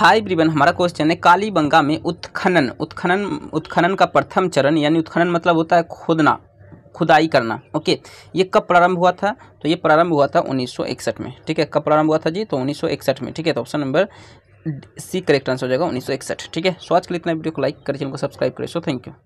high ब्रिवन हमारा question है कालीबंगा में उत्खनन उत्खनन उत्खनन का प्रथम चरण यानी उत्खनन मतलब होता है खोदना खुदाई करना ओके ये कब प्रारंभ हुआ था तो ये प्रारंभ हुआ था 1961 में ठीक है कब प्रारंभ हुआ था जी तो 1961 में ठीक है तो option number C correct answer हो जाएगा 1961 ठीक है सो आज के लिए इतना वीडियो को लाइक करें चैनल को सब्सक्राइब करें सो थैंक यू